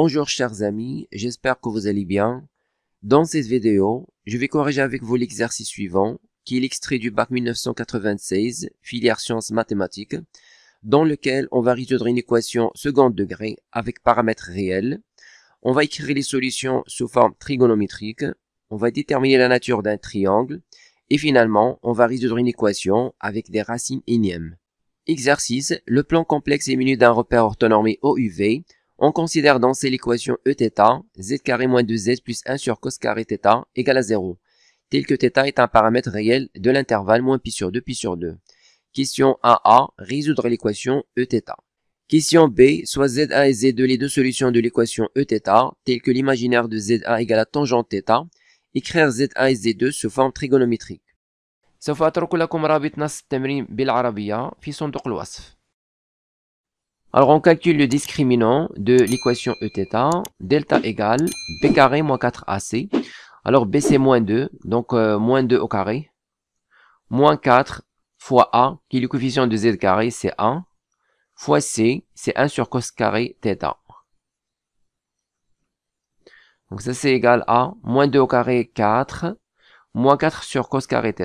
Bonjour chers amis, j'espère que vous allez bien. Dans cette vidéo, je vais corriger avec vous l'exercice suivant, qui est l'extrait du bac 1996, filière sciences mathématiques, dans lequel on va résoudre une équation second degré avec paramètres réels. On va écrire les solutions sous forme trigonométrique, on va déterminer la nature d'un triangle, et finalement, on va résoudre une équation avec des racines énièmes. Exercice, le plan complexe est muni d'un repère orthonormé OUV on considère dans c'est l'équation Eθ, z carré moins 2z plus 1 sur cos carré θ égale à 0, tel que θ est un paramètre réel de l'intervalle moins pi sur 2 pi sur 2. Question AA a résoudre l'équation Eθ. Question B, soit Z1 et Z2 les deux solutions de l'équation Eθ, tel que l'imaginaire de Z1 égale à tangente θ, écrire Z1 et Z2 sous forme trigonométrique. سوف لكم رابط نص التمرين بالعربية في صندوق الوصف alors on calcule le discriminant de l'équation Eθ, delta égale b carré moins 4ac. Alors b c'est moins 2, donc euh, moins 2 au carré, moins 4 fois a, qui est le coefficient de z carré, c'est 1, fois c, c'est 1 sur cos carré θ. Donc ça c'est égal à moins 2 au carré 4, moins 4 sur cos carré θ.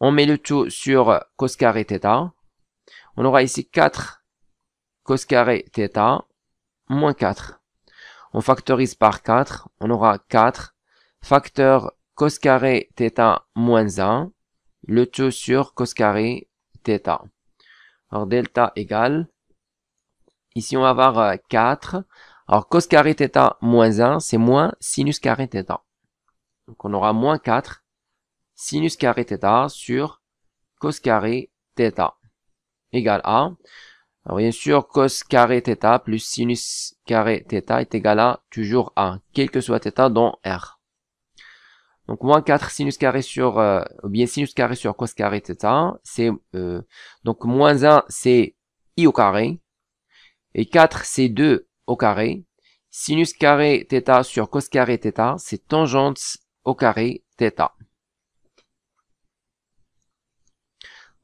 On met le tout sur cos carré θ. On aura ici 4 cos carré θ moins 4. On factorise par 4. On aura 4 facteur cos carré θ moins 1. Le tout sur cos carré θ. Alors delta égale. Ici on va avoir 4. Euh, Alors cos carré θ moins 1 c'est moins sinus carré θ. Donc on aura moins 4 sinus carré θ sur cos carré θ égal à, bien sûr, cos carré θ plus sinus carré θ est égal à toujours à, quel que soit θ dans R. Donc moins 4 sinus carré sur, euh, ou bien sinus carré sur cos carré θ, c'est, euh, donc moins 1 c'est i au carré, et 4 c'est 2 au carré, sinus carré θ sur cos carré θ, c'est tangente au carré θ.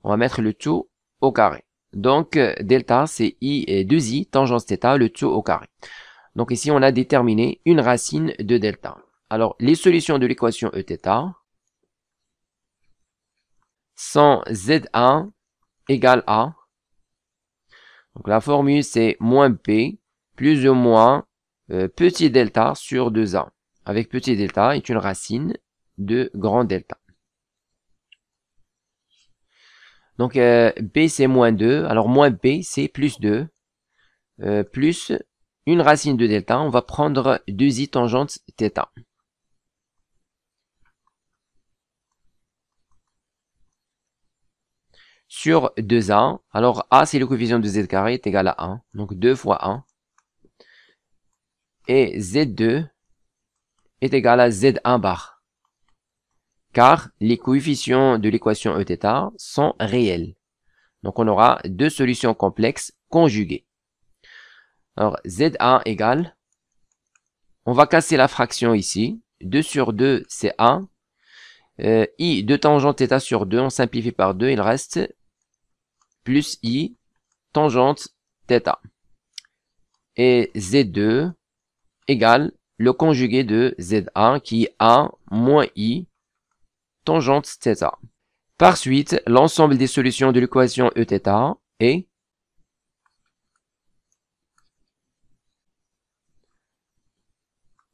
On va mettre le tout au carré. Donc, euh, delta, c'est i et 2i, tangence θ, le tout au carré. Donc ici, on a déterminé une racine de delta. Alors, les solutions de l'équation E theta sont Z1 égale A. Donc, la formule, c'est moins P plus ou moins euh, petit delta sur 2A. Avec petit delta est une racine de grand delta. Donc, euh, b, c'est moins 2. Alors, moins b, c'est plus 2. Euh, plus une racine de delta. On va prendre 2i tangente θ. Sur 2a, alors a c'est le coefficient de z carré est égal à 1, donc 2 fois 1. Et z2 est égal à z1 bar car les coefficients de l'équation Eθ sont réels. Donc on aura deux solutions complexes conjuguées. Alors ZA égale, on va casser la fraction ici, 2 sur 2 c'est 1, euh, i de tangente θ sur 2, on simplifie par 2, il reste plus i tangente θ. Et Z2 égale le conjugué de Z1 qui est 1 moins i tangente θ. Par suite, l'ensemble des solutions de l'équation Eθ est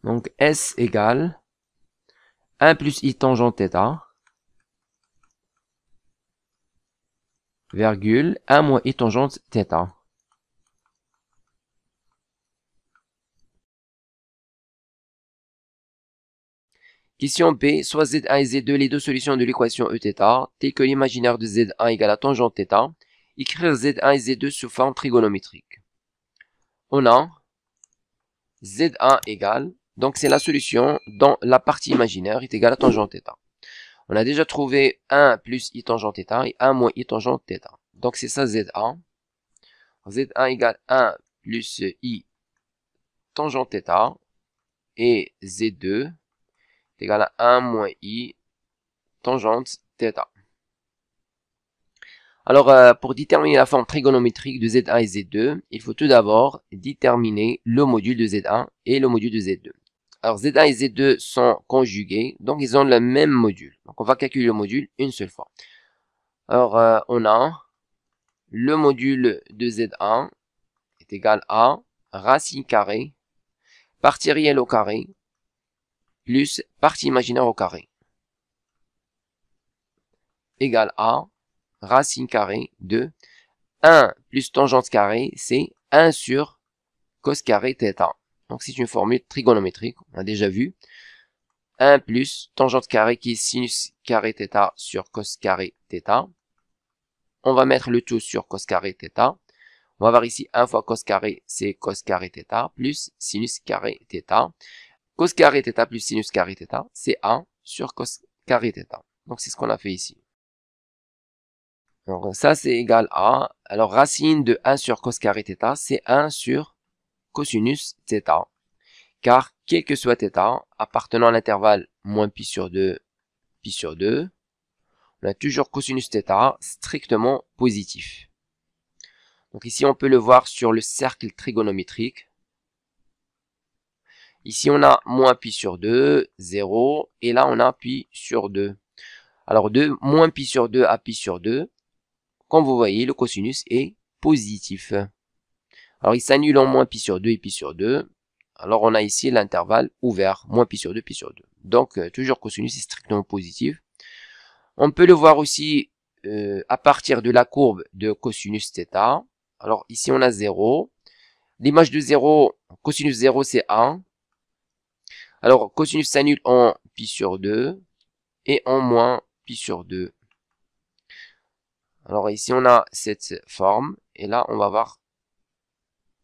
donc S égale 1 plus i tangente θ virgule 1 moins i tangente θ. Question B, soit Z1 et Z2 les deux solutions de l'équation Eθ, telles que l'imaginaire de Z1 égale à tangente θ, écrire Z1 et Z2 sous forme trigonométrique. On a Z1 égale, donc c'est la solution dont la partie imaginaire est égale à tangente θ. On a déjà trouvé 1 plus i tangente θ et 1 moins i tangente θ. Donc c'est ça Z1. Z1 égale 1 plus i tangente θ et Z2 égal à 1 moins i tangente θ. Alors, euh, pour déterminer la forme trigonométrique de Z1 et Z2, il faut tout d'abord déterminer le module de Z1 et le module de Z2. Alors, Z1 et Z2 sont conjugués, donc ils ont le même module. Donc, on va calculer le module une seule fois. Alors, euh, on a le module de Z1 est égal à racine carrée partie réelle au carré plus partie imaginaire au carré égale à racine carrée de 1 plus tangente carrée, c'est 1 sur cos carré θ. Donc c'est une formule trigonométrique, on a déjà vu. 1 plus tangente carrée qui est sinus carré θ sur cos carré θ. On va mettre le tout sur cos carré θ. On va voir ici 1 fois cos carré, c'est cos carré θ, plus sinus carré θ. Cos carré θ plus sinus carré θ, c'est 1 sur cos carré θ. Donc c'est ce qu'on a fait ici. Donc ça c'est égal à, alors racine de 1 sur cos carré θ, c'est 1 sur cosinus θ. Car quel que soit θ, appartenant à l'intervalle moins pi sur 2, pi sur 2, on a toujours cosinus θ strictement positif. Donc ici on peut le voir sur le cercle trigonométrique. Ici, on a moins pi sur 2, 0, et là, on a pi sur 2. Alors, de moins pi sur 2 à pi sur 2. Comme vous voyez, le cosinus est positif. Alors, il s'annule en moins pi sur 2 et pi sur 2. Alors, on a ici l'intervalle ouvert, moins pi sur 2, pi sur 2. Donc, euh, toujours cosinus est strictement positif. On peut le voir aussi euh, à partir de la courbe de cosinus θ. Alors, ici, on a 0. L'image de 0, cosinus 0, c'est 1. Alors, cosinus s'annule en pi sur 2 et en moins pi sur 2. Alors ici, on a cette forme et là, on va voir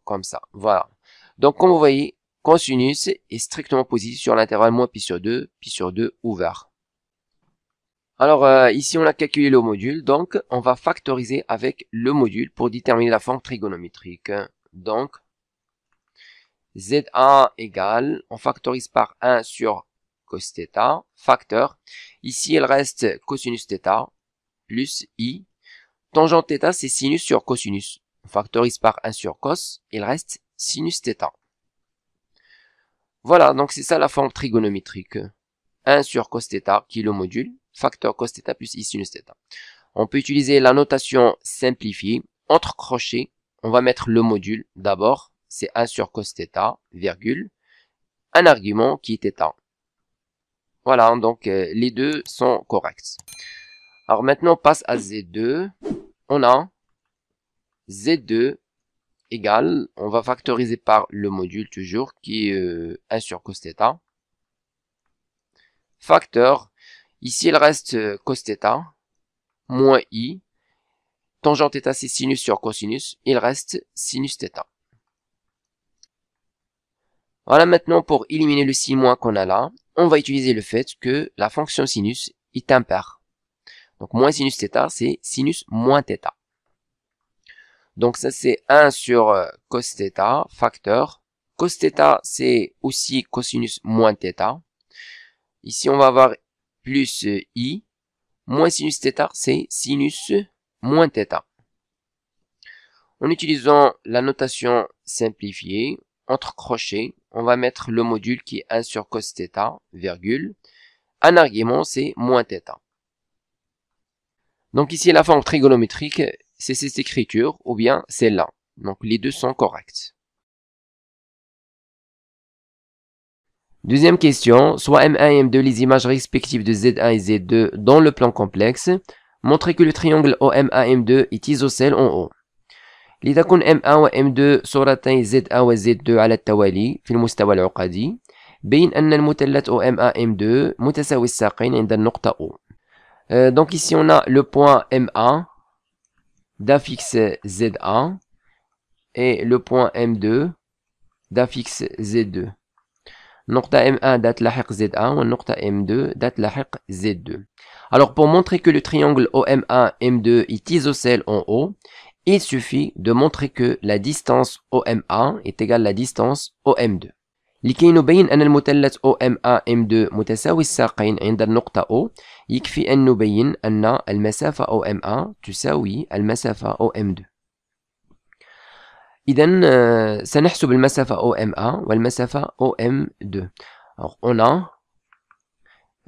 comme ça. Voilà. Donc, comme vous voyez, cosinus est strictement positif sur l'intervalle moins pi sur 2, pi sur 2 ouvert. Alors euh, ici on a calculé le module, donc on va factoriser avec le module pour déterminer la forme trigonométrique. Donc Z1 égale, on factorise par 1 sur cos theta facteur. Ici, il reste cosinus theta plus i. Tangente θ, c'est sinus sur cosinus. On factorise par 1 sur cos, il reste sinus theta Voilà, donc c'est ça la forme trigonométrique. 1 sur cos theta qui est le module, facteur cos theta plus i sinus theta On peut utiliser la notation simplifiée, entre crochets, on va mettre le module d'abord, c'est 1 sur cos theta virgule, un argument qui est θ. Voilà, hein, donc euh, les deux sont corrects. Alors maintenant, on passe à Z2. On a Z2 égale, on va factoriser par le module toujours, qui est 1 euh, sur cos Facteur, ici il reste euh, cos theta moins i. Tangent θ, c'est sinus sur cosinus, il reste sinus voilà maintenant pour éliminer le 6 moins qu'on a là, on va utiliser le fait que la fonction sinus est impaire. Donc moins sinus θ, c'est sinus moins θ. Donc ça c'est 1 sur euh, cos θ, facteur. Cos θ c'est aussi cosinus moins θ. Ici on va avoir plus euh, i, moins sinus θ c'est sinus moins θ. En utilisant la notation simplifiée, entre crochets, on va mettre le module qui est 1 sur cos theta virgule. Un argument, c'est moins θ. Donc ici, la forme trigonométrique, c'est cette écriture, ou bien celle-là. Donc les deux sont corrects. Deuxième question, soit M1 et M2 les images respectives de Z1 et Z2 dans le plan complexe. Montrez que le triangle omam 2 est isocèle en haut. لتكن M1 و M2 صورتي Z1 و Z2 على التوالي في المستوى العقدي بين أن المثلث M1 M2 متساوي الساقين عند النقطة O. Euh, donc ici on a le point M1 d'affixe Z1 et le point M2 d'affixe Z2. نقطة M1 دتلاحق Z1 والنقطة M2 دتلاحق Z2. Alors pour montrer que le triangle OM1 M2 est isocèle en O, il suffit de montrer que la distance OMA est égale à la distance OM2. لكي نبين أن المثلث OMA M2 متساوي الساقين عند النقطة O يكفي أن نبين أن المسافة OMA تساوي المسافة OM2 إذن سنحسب المسافة OMA والمسافة OM2 Alors, on a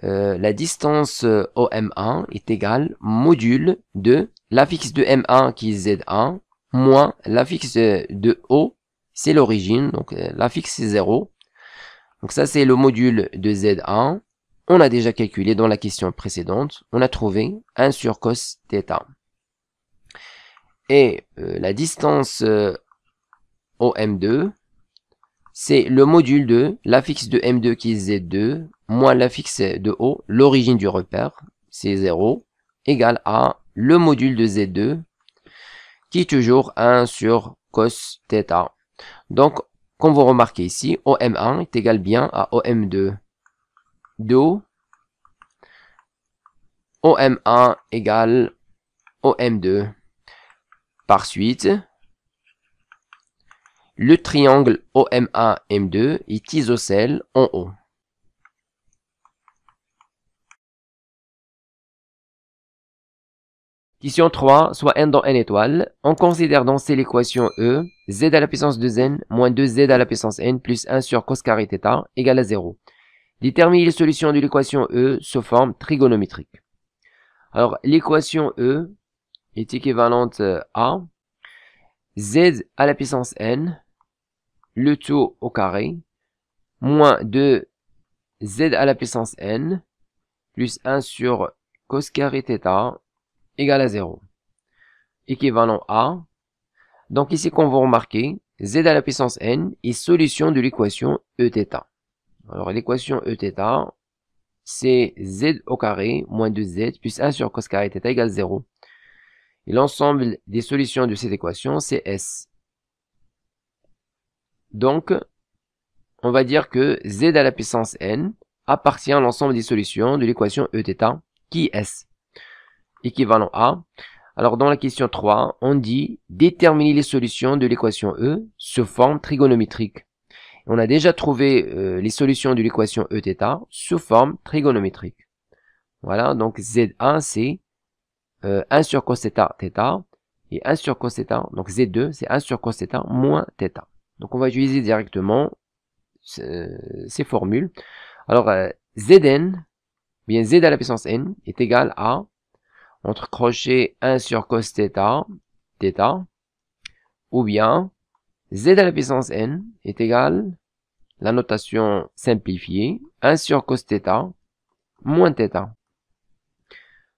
euh, la distance euh, OM1 est égale module de l'affixe de M1 qui est Z1 moins l'affixe euh, de O, c'est l'origine, donc l'affixe c'est 0. Donc ça c'est le module de Z1. On a déjà calculé dans la question précédente, on a trouvé 1 sur cos Et la distance OM2, c'est le module de l'affixe de M2 qui est Z2 moins fixe de O, l'origine du repère, c'est 0, égale à le module de Z2, qui est toujours 1 sur cos Donc, comme vous remarquez ici, OM1 est égal bien à OM2. d'O. OM1 égale OM2. Par suite, le triangle OM1, m 2 est isocèle en O. Question 3, soit n dans n étoiles. On considère dans c'est l'équation E, z à la puissance 2n moins 2z à la puissance n plus 1 sur cos carré θ égale à 0. Déterminez les solutions de l'équation E sous forme trigonométrique. Alors, l'équation E est équivalente à z à la puissance n, le tout au carré, moins 2z à la puissance n, plus 1 sur cos carré θ égale à 0. Équivalent à, donc ici qu'on va remarquer, z à la puissance n est solution de l'équation Eθ. Alors l'équation Eθ, c'est z au carré moins 2z plus 1 sur cos carré θ égale 0. Et l'ensemble des solutions de cette équation, c'est S. Donc, on va dire que z à la puissance n appartient à l'ensemble des solutions de l'équation Eθ, qui est S équivalent à. Alors dans la question 3, on dit déterminer les solutions de l'équation E sous forme trigonométrique. On a déjà trouvé euh, les solutions de l'équation Eθ sous forme trigonométrique. Voilà, donc Z1 c'est euh, 1 sur cos et 1 sur cos Donc Z2 c'est 1 sur cos moins θ. Donc on va utiliser directement ces formules. Alors euh, Zn, bien Z à la puissance n est égal à entre crochets 1 sur cos θ, ou bien z à la puissance n est égal la notation simplifiée 1 sur cos θ moins θ.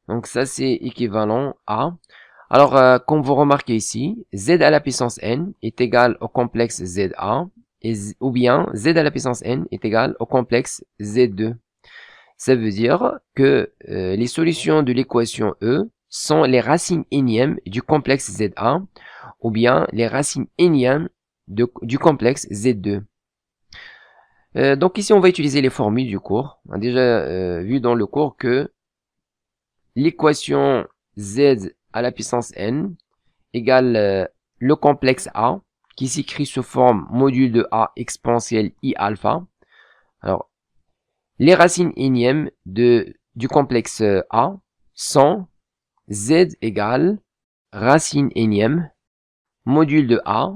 Donc ça c'est équivalent à alors euh, comme vous remarquez ici z à la puissance n est égal au complexe za et, ou bien z à la puissance n est égal au complexe z2. Ça veut dire que euh, les solutions de l'équation E sont les racines énièmes du complexe ZA ou bien les racines énièmes de, du complexe Z2. Euh, donc ici, on va utiliser les formules du cours. On a déjà euh, vu dans le cours que l'équation Z à la puissance n égale le complexe A qui s'écrit sous forme module de A exponentielle i alpha. Alors, les racines énièmes de, du complexe A sont z égale racine énième module de A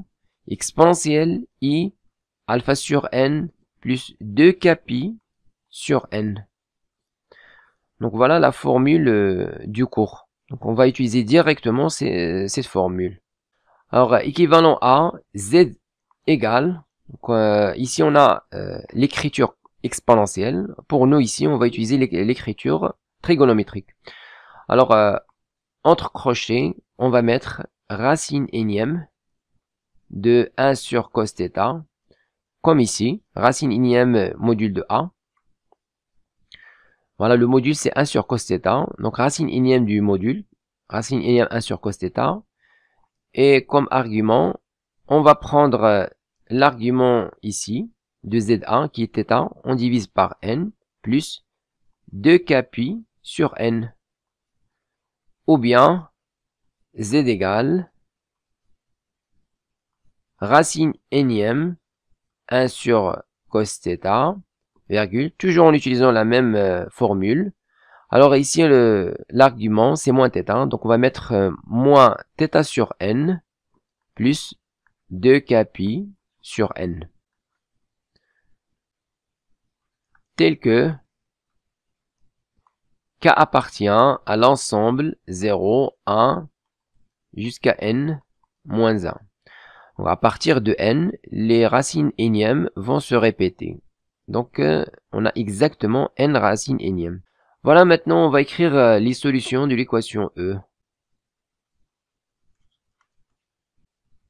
exponentielle i alpha sur n plus 2 capi sur n. Donc voilà la formule euh, du cours. Donc on va utiliser directement ces, cette formule. Alors équivalent à z égale. Donc, euh, ici on a euh, l'écriture exponentielle. Pour nous ici, on va utiliser l'écriture trigonométrique. Alors, euh, entre crochets, on va mettre racine énième de 1 sur cos comme ici, racine énième module de a. Voilà, le module c'est 1 sur cos donc racine énième du module, racine énième 1 sur cos theta, Et comme argument, on va prendre euh, l'argument ici, de z 1 qui est θ, on divise par n plus 2kπ sur n. Ou bien z égale racine énième 1 sur cos virgule, toujours en utilisant la même euh, formule. Alors ici, l'argument, c'est moins θ, donc on va mettre euh, moins θ sur n plus 2 kπ sur n. tel que K appartient à l'ensemble 0, 1, jusqu'à n, moins 1. à partir de n, les racines énièmes vont se répéter. Donc euh, on a exactement n racines énièmes. Voilà maintenant on va écrire euh, les solutions de l'équation E.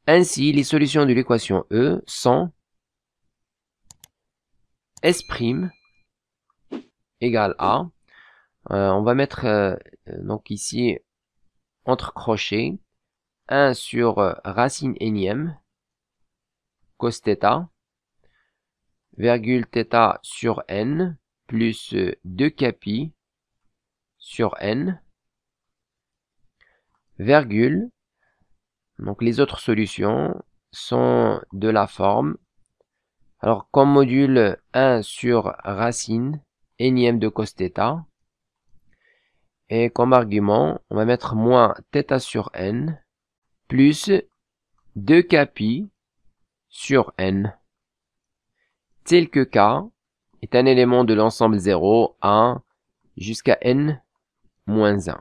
Ainsi les solutions de l'équation E sont S' égale à euh, on va mettre euh, euh, donc ici entre crochets 1 sur racine énième cos θ virgule θ sur n plus 2 capi sur n virgule donc les autres solutions sont de la forme alors comme module 1 sur racine énième de cos Et comme argument, on va mettre moins θ sur n plus 2 kpi sur n. Tel que k est un élément de l'ensemble 0, 1 jusqu'à n moins 1.